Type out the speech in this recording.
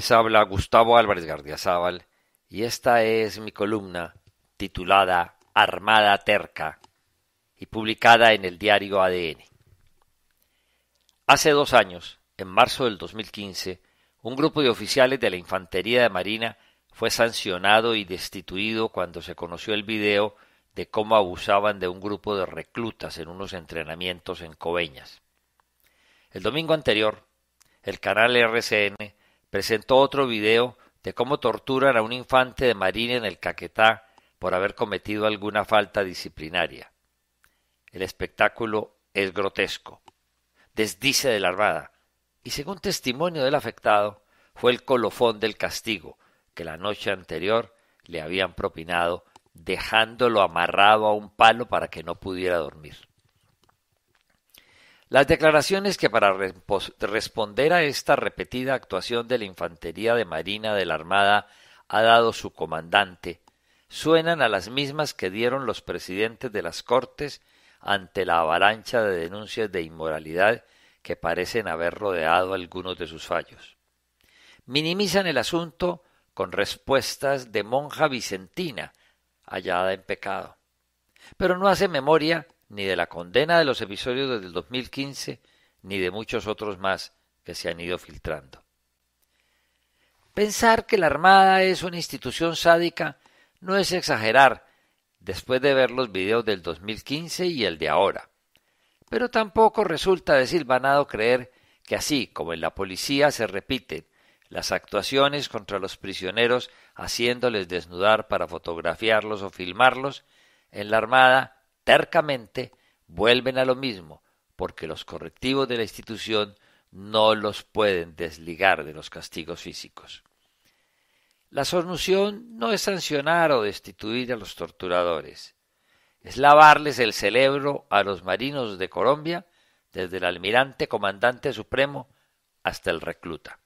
Les habla Gustavo Álvarez Gardiazabal y esta es mi columna titulada Armada Terca y publicada en el diario ADN. Hace dos años, en marzo del 2015, un grupo de oficiales de la Infantería de Marina fue sancionado y destituido cuando se conoció el video de cómo abusaban de un grupo de reclutas en unos entrenamientos en Coveñas. El domingo anterior, el canal RCN presentó otro video de cómo torturan a un infante de marina en el Caquetá por haber cometido alguna falta disciplinaria. El espectáculo es grotesco, desdice de la Armada, y según testimonio del afectado, fue el colofón del castigo que la noche anterior le habían propinado, dejándolo amarrado a un palo para que no pudiera dormir. Las declaraciones que para responder a esta repetida actuación de la Infantería de Marina de la Armada ha dado su comandante suenan a las mismas que dieron los presidentes de las Cortes ante la avalancha de denuncias de inmoralidad que parecen haber rodeado algunos de sus fallos. Minimizan el asunto con respuestas de monja vicentina hallada en pecado, pero no hace memoria ni de la condena de los episodios desde el 2015, ni de muchos otros más que se han ido filtrando. Pensar que la Armada es una institución sádica no es exagerar después de ver los videos del 2015 y el de ahora. Pero tampoco resulta desilvanado creer que así como en la policía se repiten las actuaciones contra los prisioneros haciéndoles desnudar para fotografiarlos o filmarlos, en la Armada Cercamente vuelven a lo mismo, porque los correctivos de la institución no los pueden desligar de los castigos físicos. La solución no es sancionar o destituir a los torturadores, es lavarles el cerebro a los marinos de Colombia, desde el almirante comandante supremo hasta el recluta.